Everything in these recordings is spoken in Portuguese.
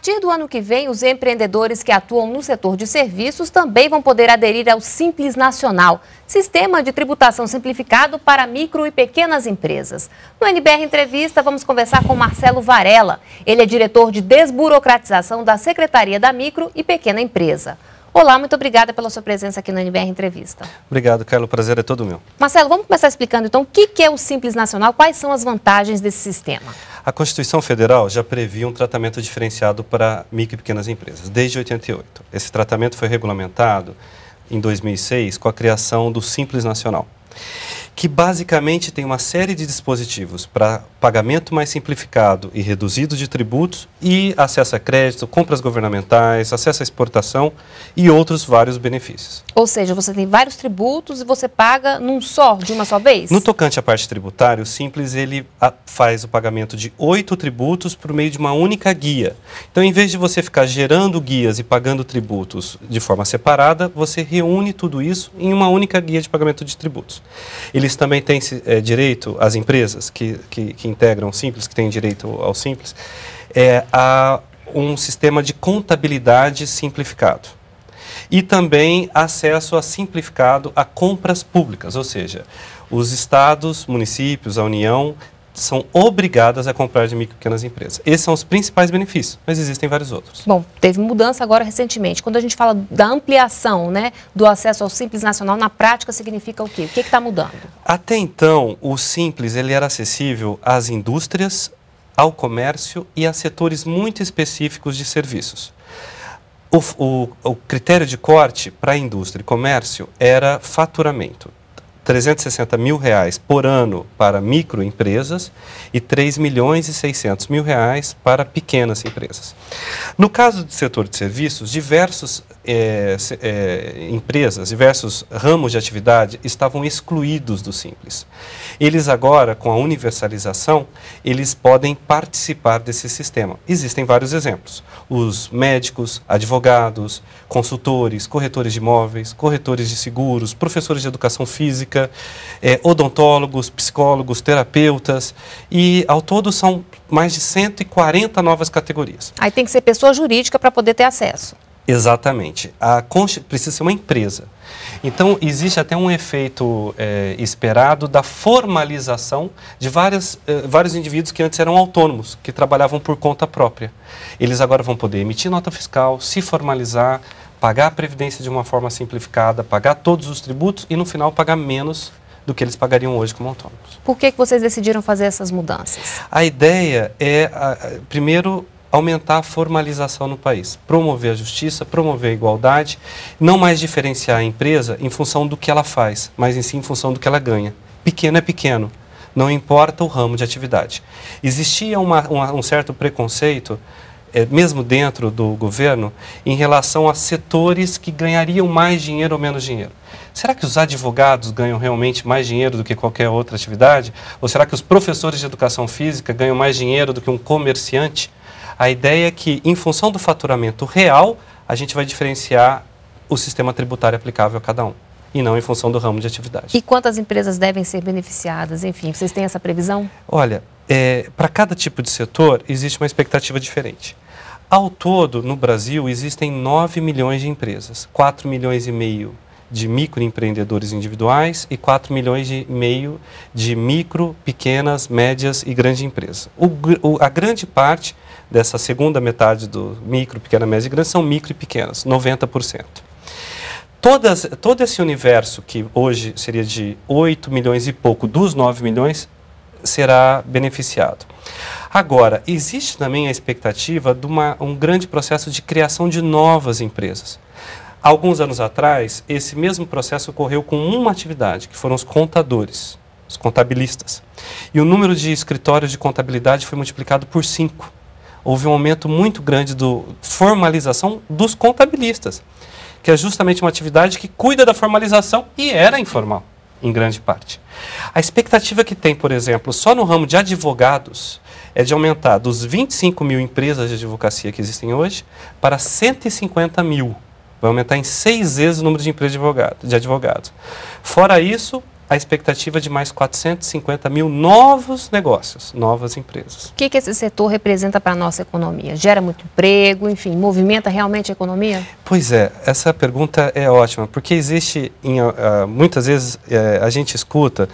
partir do ano que vem, os empreendedores que atuam no setor de serviços também vão poder aderir ao Simples Nacional, sistema de tributação simplificado para micro e pequenas empresas. No NBR Entrevista, vamos conversar com Marcelo Varela. Ele é diretor de desburocratização da Secretaria da Micro e Pequena Empresa. Olá, muito obrigada pela sua presença aqui no NBR Entrevista. Obrigado, Carlos. O prazer é todo meu. Marcelo, vamos começar explicando então o que é o Simples Nacional, quais são as vantagens desse sistema? A Constituição Federal já previa um tratamento diferenciado para micro e pequenas empresas, desde 88. Esse tratamento foi regulamentado em 2006 com a criação do Simples Nacional que basicamente tem uma série de dispositivos para pagamento mais simplificado e reduzido de tributos e acesso a crédito, compras governamentais, acesso à exportação e outros vários benefícios. Ou seja, você tem vários tributos e você paga num só, de uma só vez? No tocante à parte tributária, o Simples ele faz o pagamento de oito tributos por meio de uma única guia. Então, em vez de você ficar gerando guias e pagando tributos de forma separada, você reúne tudo isso em uma única guia de pagamento de tributos. Eles também têm é, direito, as empresas que, que, que integram o Simples, que têm direito ao Simples, é, a um sistema de contabilidade simplificado. E também acesso a simplificado a compras públicas, ou seja, os estados, municípios, a União são obrigadas a comprar de micro e pequenas empresas. Esses são os principais benefícios, mas existem vários outros. Bom, teve mudança agora recentemente. Quando a gente fala da ampliação né, do acesso ao Simples Nacional, na prática significa o quê? O que está mudando? Até então, o Simples ele era acessível às indústrias, ao comércio e a setores muito específicos de serviços. O, o, o critério de corte para indústria e comércio era faturamento. 360 mil reais por ano para microempresas e 3 milhões e 600 mil reais para pequenas empresas. No caso do setor de serviços, diversas é, eh, é, eh, empresas, diversos ramos de atividade estavam excluídos do Simples. Eles agora, com a universalização, eles podem participar desse sistema. Existem vários exemplos. Os médicos, advogados, consultores, corretores de imóveis, corretores de seguros, professores de educação física, médica, é, odontólogos, psicólogos, terapeutas, e ao todo são mais de 140 novas categorias. Aí tem que ser pessoa jurídica para poder ter acesso. Exatamente. A const... Precisa ser uma empresa. Então, existe até um efeito é, esperado da formalização de várias, é, vários indivíduos que antes eram autônomos, que trabalhavam por conta própria. Eles agora vão poder emitir nota fiscal, se formalizar, pagar a previdência de uma forma simplificada, pagar todos os tributos e no final pagar menos do que eles pagariam hoje como autônomos. Por que, que vocês decidiram fazer essas mudanças? A ideia é, primeiro, aumentar a formalização no país, promover a justiça, promover a igualdade, não mais diferenciar a empresa em função do que ela faz, mas em si em função do que ela ganha. Pequeno é pequeno, não importa o ramo de atividade. Existia uma, uma, um certo preconceito eh, mesmo dentro do governo, em relação a setores que ganhariam mais dinheiro ou menos dinheiro. Será que os advogados ganham realmente mais dinheiro do que qualquer outra atividade? Ou será que os professores de educação física ganham mais dinheiro do que um comerciante? A ideia é que, em função do faturamento real, a gente vai diferenciar o sistema tributário aplicável a cada um e não em função do ramo de atividade. E quantas empresas devem ser beneficiadas? Enfim, vocês têm essa previsão? Olha, é, para cada tipo de setor existe uma expectativa diferente. Ao todo, no Brasil, existem 9 milhões de empresas, 4 milhões e meio de microempreendedores individuais e 4 milhões e meio de micro, pequenas, médias e grandes empresas. O, o, a grande parte dessa segunda metade do micro, pequena, média e grande são micro e pequenas, 90% todas, todo esse universo, que hoje seria de 8 milhões e pouco dos 9 milhões, será beneficiado. Agora, existe também a expectativa de uma, um grande processo de criação de novas empresas. Alguns anos atrás, esse mesmo processo ocorreu com uma atividade, que foram os contadores, os contabilistas. E o número de escritórios de contabilidade foi multiplicado por cinco. Houve um aumento muito grande da formalização dos contabilistas que é justamente uma atividade que cuida da formalização e era informal, em grande parte. A expectativa que tem, por exemplo, só no ramo de advogados, é de aumentar dos 25 mil empresas de advocacia que existem hoje para 150 mil. Vai aumentar em seis vezes o número de empresas de advogados. Fora isso, a expectativa de mais 450 mil novos negócios, novas empresas. O que, que esse setor representa para a nossa economia? Gera muito emprego, enfim, movimenta realmente a economia? Pois é, essa pergunta é ótima, porque existe, em, uh, muitas vezes uh, a gente escuta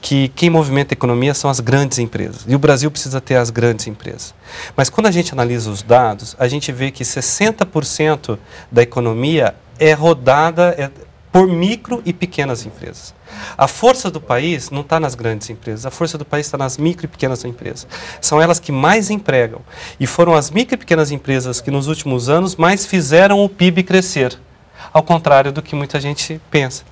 que quem movimenta a economia são as grandes empresas. E o Brasil precisa ter as grandes empresas. Mas quando a gente analisa os dados, a gente vê que 60% da economia é rodada, é, por micro e pequenas empresas. A força do país não está nas grandes empresas, a força do país está nas micro e pequenas empresas. São elas que mais empregam. E foram as micro e pequenas empresas que nos últimos anos mais fizeram o PIB crescer ao contrário do que muita gente pensa.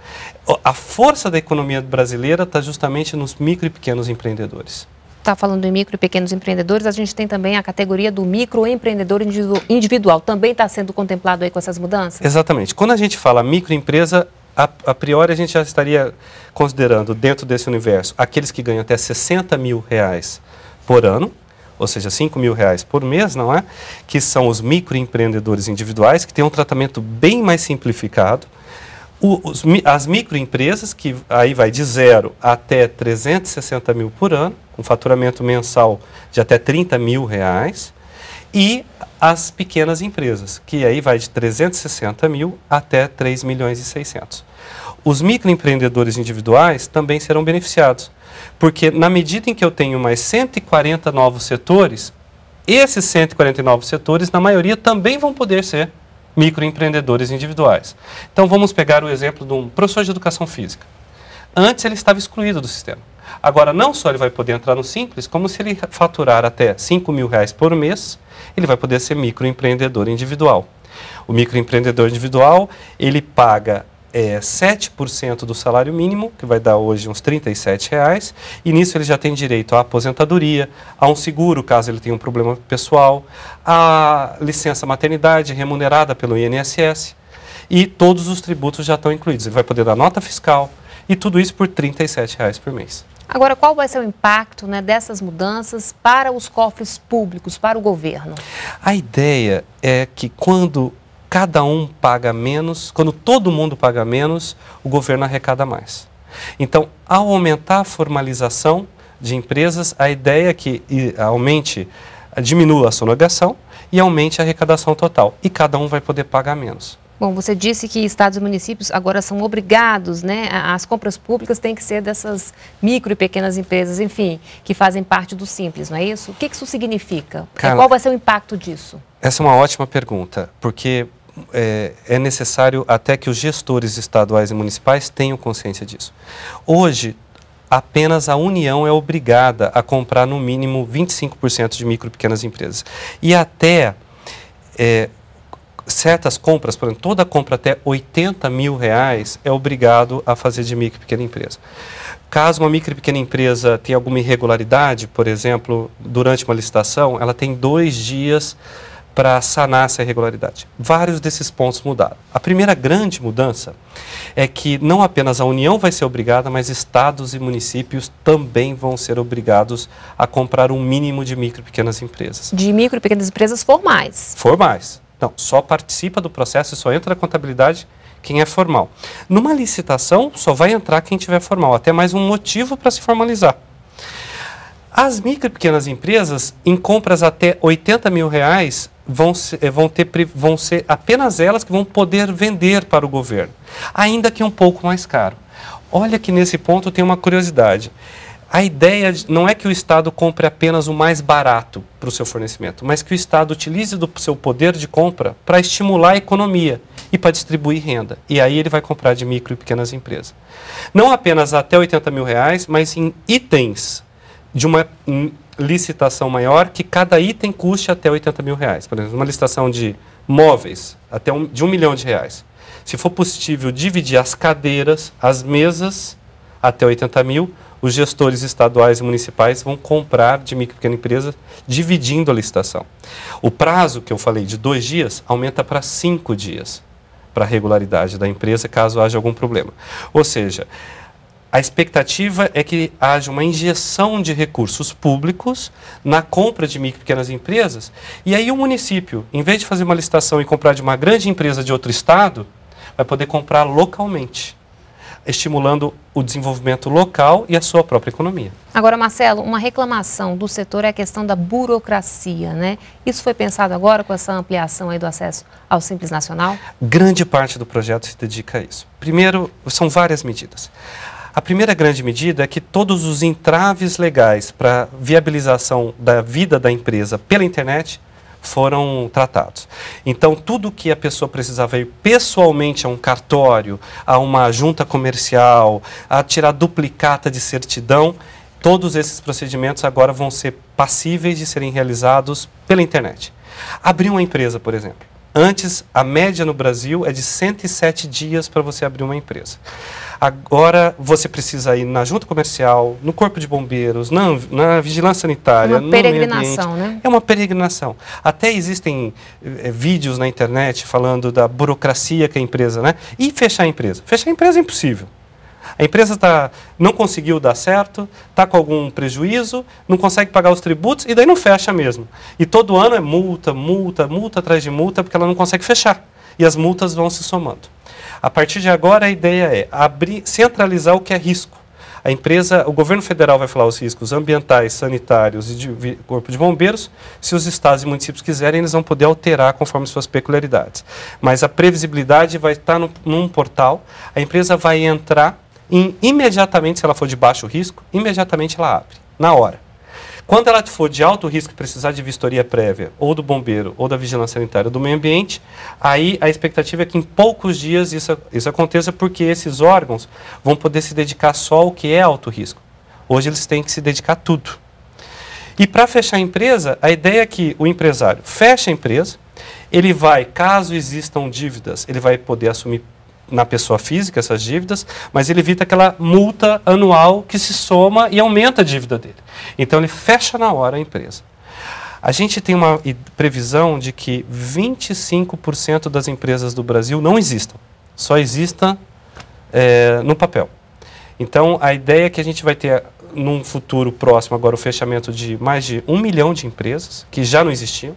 A força da economia brasileira está justamente nos micro e pequenos empreendedores está falando em micro e pequenos empreendedores, a gente tem também a categoria do microempreendedor individual. Também está sendo contemplado aí com essas mudanças? Exatamente. Quando a gente fala microempresa, a, a, priori a gente já estaria considerando dentro desse universo aqueles que ganham até 60 mil reais por ano, ou seja, 5 mil reais por mês, não é? Que são os microempreendedores individuais, que têm um tratamento bem mais simplificado os, as microempresas, que aí vai de zero até 360 mil por ano, com faturamento mensal de até 30 mil reais, e as pequenas empresas, que aí vai de 360 mil até 3 milhões e 600. Os microempreendedores individuais também serão beneficiados, porque na medida em que eu tenho mais 140 novos setores, esses 149 setores, na maioria, também vão poder ser microempreendedores individuais. Então vamos pegar o exemplo de um professor de educação física. Antes ele estava excluído do sistema. Agora, não só ele vai poder entrar no Simples, como se ele faturar até 5 mil reais por mês, ele vai poder ser microempreendedor individual. O microempreendedor individual, ele paga é, 7% do salário mínimo, que vai dar hoje uns R$ reais, e nisso ele já tem direito à aposentadoria, a um seguro, caso ele tenha um problema pessoal, a licença maternidade remunerada pelo INSS, e todos os tributos já estão incluídos. Ele vai poder dar nota fiscal, e tudo isso por R$ reais por mês. Agora, qual vai ser o impacto né, dessas mudanças para os cofres públicos, para o governo? A ideia é que quando cada um paga menos, quando todo mundo paga menos, o governo arrecada mais. Então, ao aumentar a formalização de empresas, a ideia é que aumente, diminua a sonegação e aumente a arrecadação total. E cada um vai poder pagar menos. Bom, você disse que estados e municípios agora são obrigados, né? As compras públicas têm que ser dessas micro e pequenas empresas, enfim, que fazem parte do Simples, não é isso? O que isso significa? É, Carla, qual vai ser o impacto disso? Essa é uma ótima pergunta, porque é, é, necessário até que os gestores estaduais e municipais tenham consciência disso. Hoje, apenas a União é obrigada a comprar no mínimo 25% de micro e pequenas empresas. E até é, certas compras, por exemplo, toda compra até 80 mil reais é obrigado a fazer de micro e pequena empresa. Caso uma micro e pequena empresa tenha alguma irregularidade, por exemplo, durante uma licitação, ela tem dois dias para sanar essa irregularidade. Vários desses pontos mudaram. A primeira grande mudança é que não apenas a União vai ser obrigada, mas estados e municípios também vão ser obrigados a comprar um mínimo de micro e pequenas empresas. De micro e pequenas empresas formais. Formais. Não, só participa do processo e só entra na contabilidade quem é formal. Numa licitação, só vai entrar quem tiver formal, até mais um motivo para se formalizar. As micro e pequenas empresas, em compras até 80 mil reais, vão, ser, eh, vão, ter, vão ser apenas elas que vão poder vender para o governo, ainda que um pouco mais caro. Olha que nesse ponto tem uma curiosidade. A ideia não é que o Estado compre apenas o mais barato para o seu fornecimento, mas que o Estado utilize do seu poder de compra para estimular a economia e para distribuir renda. E aí ele vai comprar de micro e pequenas empresas. Não apenas até 80 mil reais, mas em itens de uma licitação maior que cada item custe até 80 mil reais. Por exemplo, uma licitação de móveis até um, de um milhão de reais. Se for possível dividir as cadeiras, as mesas até 80 mil, os gestores estaduais e municipais vão comprar de micro e pequena empresa, dividindo a licitação. O prazo que eu falei de dois dias aumenta para cinco dias para regularidade da empresa, caso haja algum problema. Ou seja, a expectativa é que haja uma injeção de recursos públicos na compra de micro e pequenas empresas. E aí o município, em vez de fazer uma licitação e comprar de uma grande empresa de outro estado, vai poder comprar localmente, estimulando o desenvolvimento local e a sua própria economia. Agora, Marcelo, uma reclamação do setor é a questão da burocracia, né? Isso foi pensado agora com essa ampliação aí do acesso ao Simples Nacional? Grande parte do projeto se dedica a isso. Primeiro, são várias medidas. A primeira grande medida é que todos os entraves legais para viabilização da vida da empresa pela internet foram tratados. Então, tudo que a pessoa precisava ir pessoalmente a um cartório, a uma junta comercial, a tirar duplicata de certidão, todos esses procedimentos agora vão ser passíveis de serem realizados pela internet. Abrir uma empresa, por exemplo. Antes, a média no Brasil é de 107 dias para você abrir uma empresa. Agora, você precisa ir na junta comercial, no corpo de bombeiros, na, na vigilância sanitária. Uma peregrinação, né? É uma peregrinação. Até existem é, vídeos na internet falando da burocracia que a empresa, né? E fechar a empresa. Fechar a empresa é impossível. A empresa tá, não conseguiu dar certo, está com algum prejuízo, não consegue pagar os tributos e daí não fecha mesmo. E todo ano é multa, multa, multa atrás de multa, porque ela não consegue fechar. E as multas vão se somando. A partir de agora, a ideia é abrir, centralizar o que é risco. A empresa, o governo federal vai falar os riscos ambientais, sanitários e de corpo de bombeiros. Se os estados e municípios quiserem, eles vão poder alterar conforme suas peculiaridades. Mas a previsibilidade vai estar no, num portal. A empresa vai entrar imediatamente, se ela for de baixo risco, imediatamente ela abre, na hora. Quando ela for de alto risco e precisar de vistoria prévia, ou do bombeiro, ou da vigilância sanitária, ou do meio ambiente, aí a expectativa é que em poucos dias isso, isso aconteça, porque esses órgãos vão poder se dedicar só ao que é alto risco. Hoje eles têm que se dedicar a tudo. E para fechar a empresa, a ideia é que o empresário feche a empresa, ele vai, caso existam dívidas, ele vai poder assumir na pessoa física essas dívidas, mas ele evita aquela multa anual que se soma e aumenta a dívida dele. Então ele fecha na hora a empresa. A gente tem uma previsão de que 25% das empresas do Brasil não existam, só existam é, no papel. Então a ideia é que a gente vai ter num futuro próximo agora o fechamento de mais de um milhão de empresas que já não existiam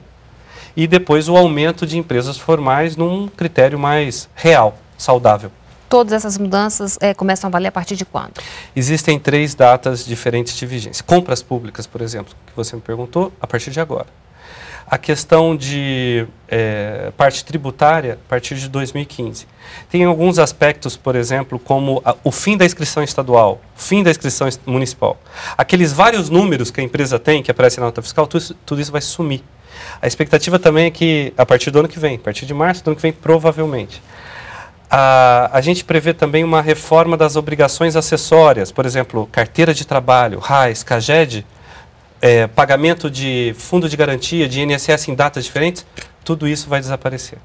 e depois o aumento de empresas formais num critério mais real saudável. Todas essas mudanças é, começam a valer a partir de quando? Existem três datas diferentes de vigência. Compras públicas, por exemplo, que você me perguntou, a partir de agora. A questão de é, parte tributária, a partir de 2015. Tem alguns aspectos, por exemplo, como a, o fim da inscrição estadual, fim da inscrição municipal. Aqueles vários números que a empresa tem, que aparecem na nota fiscal, tudo tudo isso vai sumir. A expectativa também é que, a partir do ano que vem, a partir de março do ano que vem, provavelmente, a, a gente prevê também uma reforma das obrigações acessórias, por exemplo, carteira de trabalho, RAIS, CAGED, é, pagamento de fundo de garantia, de INSS em datas diferentes, tudo isso vai desaparecer.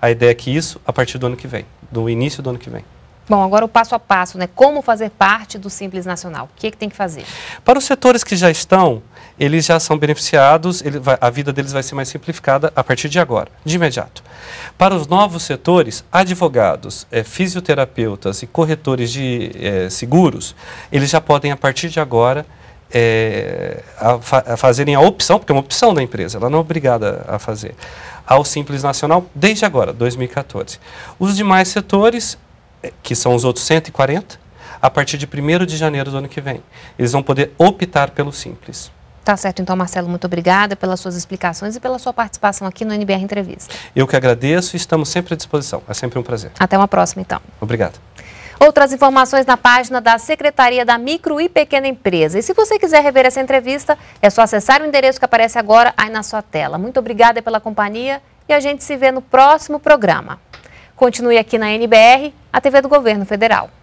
A ideia é que isso a partir do ano que vem, do início do ano que vem. Bom, agora o passo a passo, né? Como fazer parte do Simples Nacional? O que, é que tem que fazer? Para os setores que já estão, eles já são beneficiados, vai, a vida deles vai ser mais simplificada a partir de agora, de imediato. Para os novos setores, advogados, é, fisioterapeutas e corretores de é, seguros, eles já podem, a partir de agora, é, a, a fazerem a opção, porque é uma opção da empresa, ela não é obrigada a fazer, ao Simples Nacional desde agora, 2014. Os demais setores, é, que são os outros 140, a partir de 1 de janeiro do ano que vem, eles vão poder optar pelo Simples. Tá certo, então, Marcelo, muito obrigada pelas suas explicações e pela sua participação aqui no NBR Entrevista. Eu que agradeço e estamos sempre à disposição. É sempre um prazer. Até uma próxima, então. Obrigado. Outras informações na página da Secretaria da Micro e Pequena Empresa. E se você quiser rever essa entrevista, é só acessar o endereço que aparece agora aí na sua tela. Muito obrigada pela companhia e a gente se vê no próximo programa. Continue aqui na NBR, a TV do Governo Federal.